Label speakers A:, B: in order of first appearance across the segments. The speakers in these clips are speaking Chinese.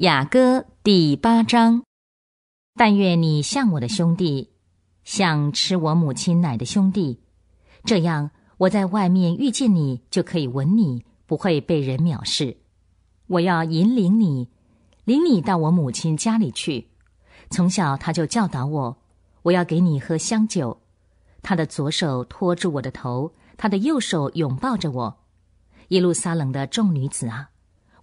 A: 雅歌第八章，但愿你像我的兄弟，像吃我母亲奶的兄弟，这样我在外面遇见你就可以吻你，不会被人藐视。我要引领你，领你到我母亲家里去。从小他就教导我，我要给你喝香酒。他的左手托住我的头，他的右手拥抱着我。耶路撒冷的众女子啊，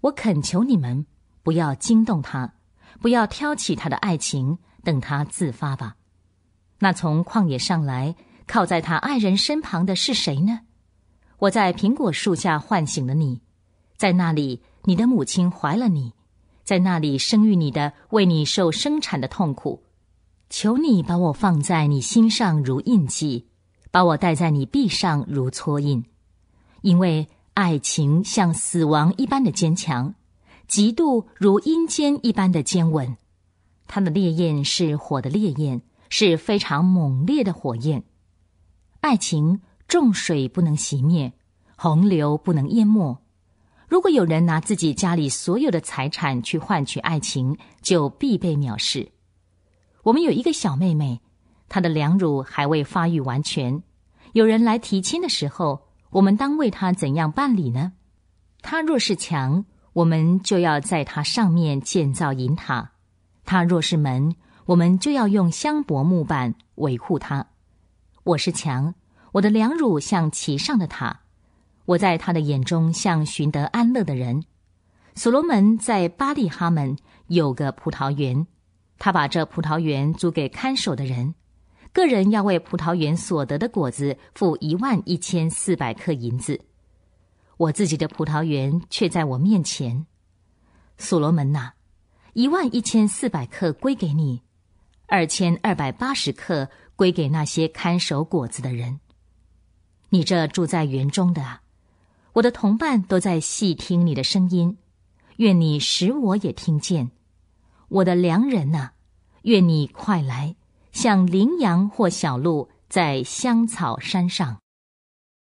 A: 我恳求你们。不要惊动他，不要挑起他的爱情，等他自发吧。那从旷野上来靠在他爱人身旁的是谁呢？我在苹果树下唤醒了你，在那里，你的母亲怀了你，在那里生育你的，为你受生产的痛苦。求你把我放在你心上如印记，把我带在你臂上如搓印，因为爱情像死亡一般的坚强。极度如阴间一般的坚稳，它的烈焰是火的烈焰，是非常猛烈的火焰。爱情重水不能熄灭，洪流不能淹没。如果有人拿自己家里所有的财产去换取爱情，就必被藐视。我们有一个小妹妹，她的两乳还未发育完全，有人来提亲的时候，我们当为她怎样办理呢？她若是强。我们就要在它上面建造银塔，它若是门，我们就要用香柏木板维护它。我是墙，我的良乳像其上的塔，我在他的眼中像寻得安乐的人。所罗门在巴利哈门有个葡萄园，他把这葡萄园租给看守的人，个人要为葡萄园所得的果子付一万一千四百克银子。我自己的葡萄园却在我面前，所罗门呐，一万一千四百克归给你，二千二百八十克归给那些看守果子的人。你这住在园中的啊，我的同伴都在细听你的声音，愿你使我也听见，我的良人呐，愿你快来，像羚羊或小鹿在香草山上。